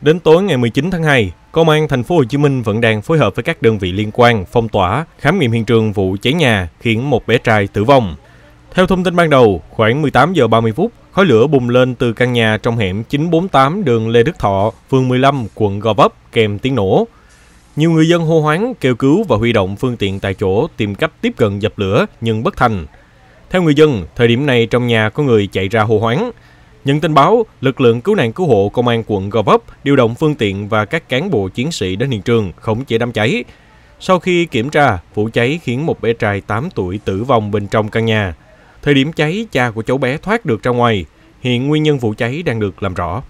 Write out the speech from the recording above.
Đến tối ngày 19 tháng 2, Công an thành phố Hồ Chí Minh vẫn đang phối hợp với các đơn vị liên quan phong tỏa, khám nghiệm hiện trường vụ cháy nhà khiến một bé trai tử vong. Theo thông tin ban đầu, khoảng 18 giờ 30 phút, khói lửa bùng lên từ căn nhà trong hẻm 948 đường Lê Đức Thọ, phường 15, quận Gò Vấp kèm tiếng nổ. Nhiều người dân hô hoáng, kêu cứu và huy động phương tiện tại chỗ tìm cách tiếp cận dập lửa nhưng bất thành. Theo người dân, thời điểm này trong nhà có người chạy ra hô hoáng, Nhận tin báo, lực lượng cứu nạn cứu hộ công an quận Gò Vấp điều động phương tiện và các cán bộ chiến sĩ đến hiện trường khống chế đám cháy. Sau khi kiểm tra, vụ cháy khiến một bé trai 8 tuổi tử vong bên trong căn nhà. Thời điểm cháy, cha của cháu bé thoát được ra ngoài. Hiện nguyên nhân vụ cháy đang được làm rõ.